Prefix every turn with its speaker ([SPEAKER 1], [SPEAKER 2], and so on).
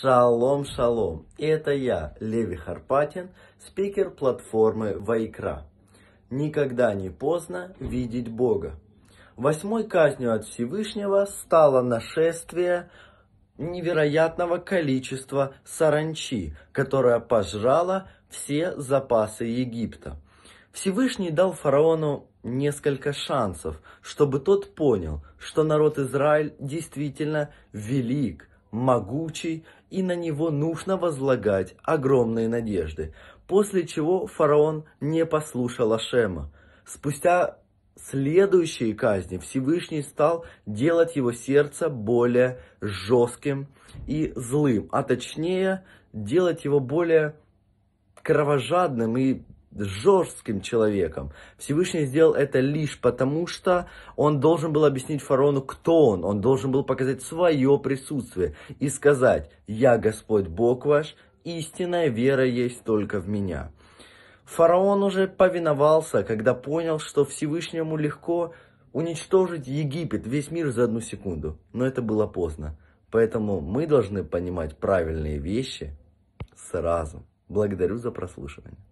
[SPEAKER 1] Шалом, шалом! Это я, Леви Харпатин, спикер платформы Вайкра. Никогда не поздно видеть Бога. Восьмой казнью от Всевышнего стало нашествие невероятного количества саранчи, которая пожрала все запасы Египта. Всевышний дал фараону несколько шансов, чтобы тот понял, что народ Израиль действительно велик – могучий, и на него нужно возлагать огромные надежды. После чего фараон не послушал Ашема. Спустя следующие казни Всевышний стал делать его сердце более жестким и злым, а точнее делать его более кровожадным и жестким человеком. Всевышний сделал это лишь потому, что он должен был объяснить фараону, кто он. Он должен был показать свое присутствие и сказать, я Господь Бог ваш, истинная вера есть только в меня. Фараон уже повиновался, когда понял, что Всевышнему легко уничтожить Египет, весь мир за одну секунду. Но это было поздно. Поэтому мы должны понимать правильные вещи сразу. Благодарю за прослушивание.